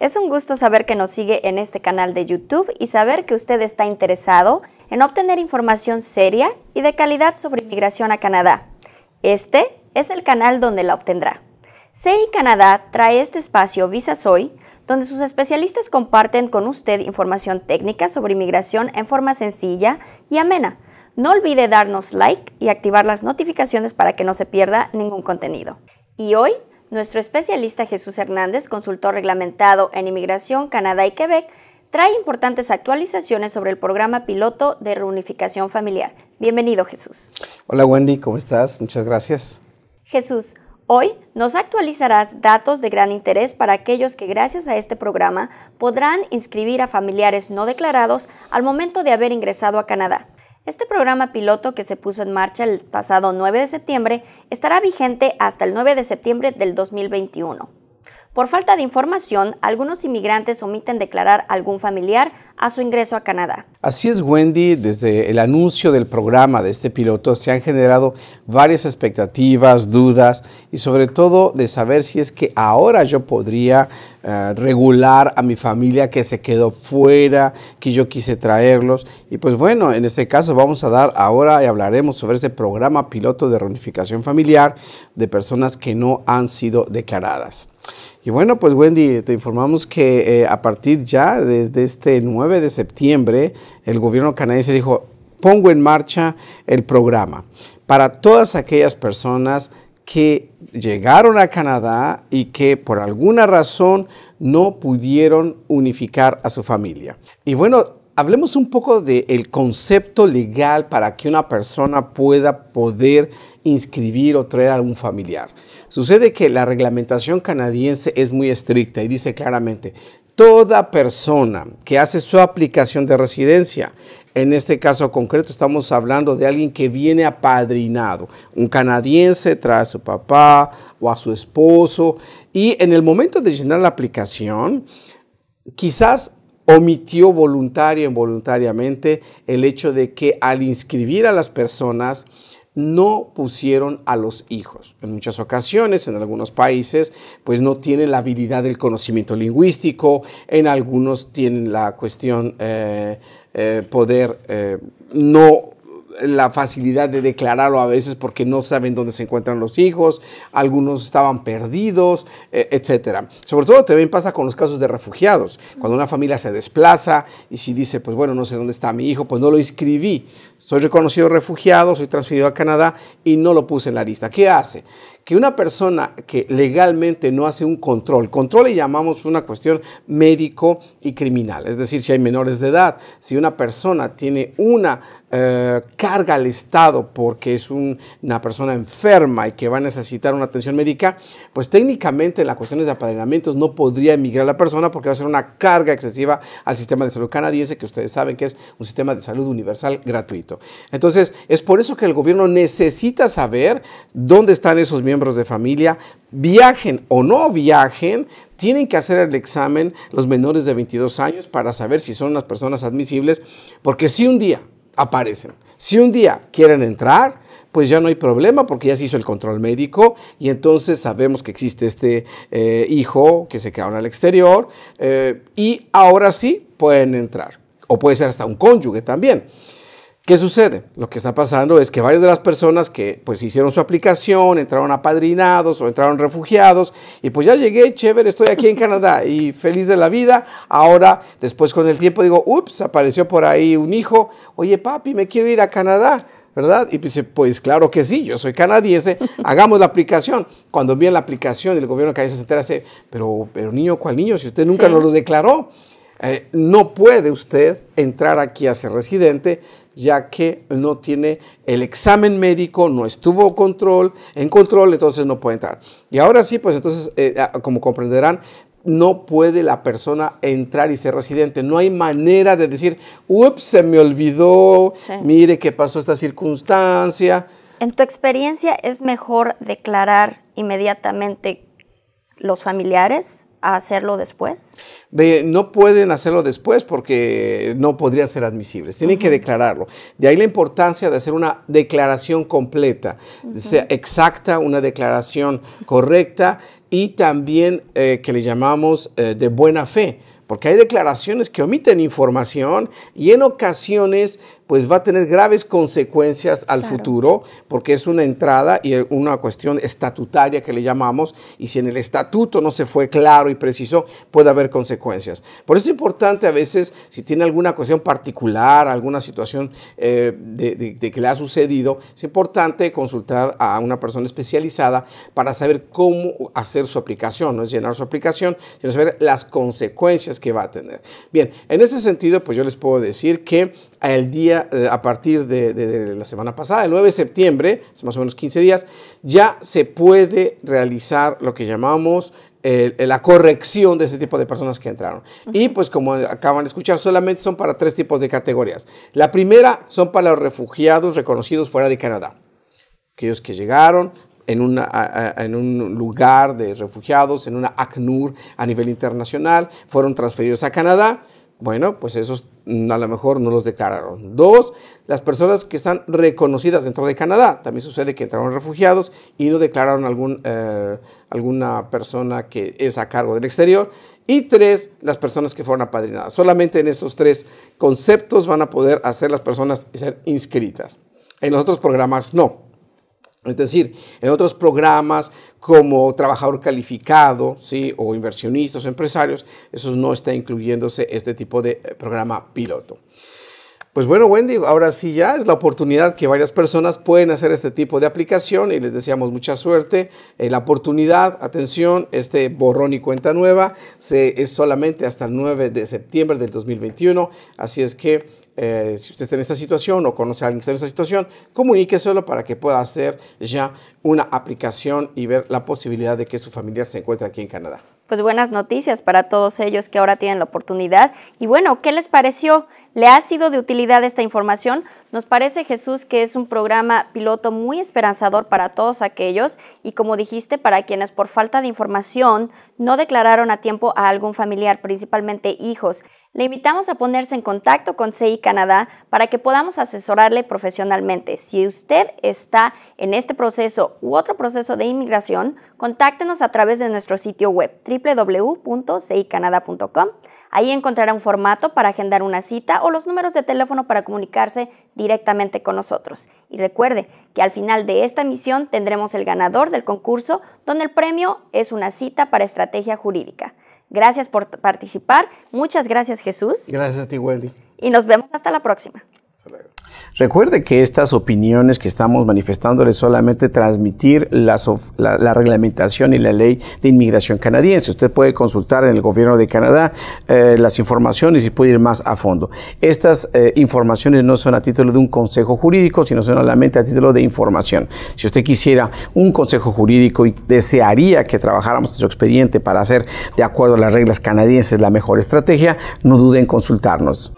es un gusto saber que nos sigue en este canal de YouTube y saber que usted está interesado en obtener información seria y de calidad sobre inmigración a Canadá. Este es el canal donde la obtendrá. CI Canadá trae este espacio Visa Soy, donde sus especialistas comparten con usted información técnica sobre inmigración en forma sencilla y amena. No olvide darnos like y activar las notificaciones para que no se pierda ningún contenido. Y hoy nuestro especialista Jesús Hernández, consultor reglamentado en Inmigración, Canadá y Quebec, trae importantes actualizaciones sobre el programa piloto de reunificación familiar. Bienvenido, Jesús. Hola, Wendy, ¿cómo estás? Muchas gracias. Jesús, hoy nos actualizarás datos de gran interés para aquellos que gracias a este programa podrán inscribir a familiares no declarados al momento de haber ingresado a Canadá. Este programa piloto que se puso en marcha el pasado 9 de septiembre estará vigente hasta el 9 de septiembre del 2021. Por falta de información, algunos inmigrantes omiten declarar algún familiar a su ingreso a Canadá. Así es, Wendy, desde el anuncio del programa de este piloto se han generado varias expectativas, dudas y sobre todo de saber si es que ahora yo podría eh, regular a mi familia que se quedó fuera, que yo quise traerlos. Y pues bueno, en este caso vamos a dar ahora y hablaremos sobre este programa piloto de reunificación familiar de personas que no han sido declaradas. Y bueno, pues Wendy, te informamos que eh, a partir ya, desde este 9 de septiembre, el gobierno canadiense dijo, pongo en marcha el programa para todas aquellas personas que llegaron a Canadá y que por alguna razón no pudieron unificar a su familia. Y bueno, hablemos un poco del concepto legal para que una persona pueda poder inscribir o traer a algún familiar. Sucede que la reglamentación canadiense es muy estricta y dice claramente, toda persona que hace su aplicación de residencia, en este caso concreto estamos hablando de alguien que viene apadrinado, un canadiense trae a su papá o a su esposo y en el momento de llenar la aplicación, quizás omitió voluntaria o involuntariamente el hecho de que al inscribir a las personas no pusieron a los hijos. En muchas ocasiones, en algunos países, pues no tienen la habilidad del conocimiento lingüístico, en algunos tienen la cuestión eh, eh, poder eh, no la facilidad de declararlo a veces porque no saben dónde se encuentran los hijos, algunos estaban perdidos, e, etcétera. Sobre todo también pasa con los casos de refugiados, cuando una familia se desplaza y si dice, pues bueno, no sé dónde está mi hijo, pues no lo inscribí, soy reconocido refugiado, soy transferido a Canadá y no lo puse en la lista. ¿Qué hace? Que una persona que legalmente no hace un control, control le llamamos una cuestión médico y criminal, es decir, si hay menores de edad, si una persona tiene una eh, carga al Estado porque es una persona enferma y que va a necesitar una atención médica, pues técnicamente en las cuestiones de apadrinamientos no podría emigrar la persona porque va a ser una carga excesiva al sistema de salud canadiense, que ustedes saben que es un sistema de salud universal gratuito. Entonces, es por eso que el gobierno necesita saber dónde están esos miembros de familia, viajen o no viajen, tienen que hacer el examen los menores de 22 años para saber si son unas personas admisibles, porque si un día aparecen. Si un día quieren entrar, pues ya no hay problema porque ya se hizo el control médico y entonces sabemos que existe este eh, hijo que se en el exterior eh, y ahora sí pueden entrar. O puede ser hasta un cónyuge también. ¿Qué sucede? Lo que está pasando es que varias de las personas que pues hicieron su aplicación, entraron apadrinados o entraron refugiados y pues ya llegué, chévere, estoy aquí en Canadá y feliz de la vida. Ahora, después con el tiempo digo, ups, apareció por ahí un hijo, oye papi, me quiero ir a Canadá. ¿verdad? Y dice, pues claro que sí, yo soy canadiense, hagamos la aplicación. Cuando envían la aplicación, y el gobierno canadiense se entera, hace, pero, pero niño, ¿cuál niño? Si usted nunca nos lo declaró, eh, no puede usted entrar aquí a ser residente ya que no tiene el examen médico, no estuvo control, en control, entonces no puede entrar. Y ahora sí, pues entonces, eh, ah, como comprenderán, no puede la persona entrar y ser residente. No hay manera de decir, ups, se me olvidó, mire qué pasó esta circunstancia. En tu experiencia, ¿es mejor declarar inmediatamente los familiares hacerlo después? no pueden hacerlo después porque no podrían ser admisibles. Tienen que declararlo. De ahí la importancia de hacer una declaración completa, sea exacta, una declaración correcta y también eh, que le llamamos eh, de buena fe porque hay declaraciones que omiten información y en ocasiones pues va a tener graves consecuencias al futuro, porque es una entrada y una cuestión estatutaria que le llamamos, y si en el estatuto no se fue claro y preciso, puede haber consecuencias. Por eso es importante a veces, si tiene alguna cuestión particular, alguna situación eh, de, de que le ha sucedido, es importante consultar a una persona especializada para saber cómo hacer su aplicación, no es llenar su aplicación, sino saber las consecuencias que va a tener. Bien, en ese sentido, pues yo les puedo decir que el día eh, a partir de, la semana pasada, el 9 de septiembre, más o menos 15 días, ya se puede realizar lo que llamamos la corrección de ese tipo de personas que entraron. Y pues como acaban de escuchar, solamente son para tres tipos de categorías. La primera son para los refugiados reconocidos fuera de Canadá. Aquellos que llegaron, en, en, un lugar de refugiados, en una ACNUR a nivel internacional, fueron transferidos a Canadá bueno, pues esos a lo mejor no los declararon. Dos, las personas que están reconocidas dentro de Canadá. También sucede que entraron refugiados y no declararon algún, eh, alguna persona que es a cargo del exterior. Y tres, las personas que fueron apadrinadas. Solamente en estos tres conceptos van a poder hacer las personas ser inscritas. En los otros programas no. Es decir, en otros programas como trabajador calificado ¿sí? o inversionistas o empresarios, eso no está incluyéndose este tipo de eh, programa piloto. Pues bueno, Wendy, ahora sí ya es la oportunidad que varias personas pueden hacer este tipo de aplicación y les deseamos mucha suerte. Eh, la oportunidad, atención, este borrón y cuenta nueva se, es solamente hasta el 9 de septiembre del 2021, así es que eh, si usted está en esta situación o conoce a alguien que está en esta situación, solo para que pueda hacer ya una aplicación y ver la posibilidad de que su familiar se encuentre aquí en Canadá. Pues buenas noticias para todos ellos que ahora tienen la oportunidad. Y bueno, ¿qué les pareció? ¿Le ha sido de utilidad esta información? Nos parece, Jesús, que es un programa piloto muy esperanzador para todos aquellos y, como dijiste, para quienes por falta de información no declararon a tiempo a algún familiar, principalmente hijos. Le invitamos a ponerse en contacto con CI Canadá para que podamos asesorarle profesionalmente. Si usted está en este proceso u otro proceso de inmigración, contáctenos a través de nuestro sitio web www.cicanada.com. Ahí encontrará un formato para agendar una cita o los números de teléfono para comunicarse directamente con nosotros. Y recuerde que al final de esta misión tendremos el ganador del concurso donde el premio es una cita para estrategia jurídica. Gracias por participar. Muchas gracias, Jesús. Gracias a ti, Wendy. Y nos vemos hasta la próxima. Recuerde que estas opiniones que estamos manifestando es solamente transmitir la, reglamentación y la ley de inmigración canadiense. Usted puede consultar en el gobierno de Canadá eh, las informaciones y puede ir más a fondo. Estas eh, informaciones no son a título de un consejo jurídico, sino solamente a título de información. Si usted quisiera un consejo jurídico y desearía que trabajáramos en su expediente para hacer, de acuerdo a las reglas canadienses, la mejor estrategia, no dude en consultarnos.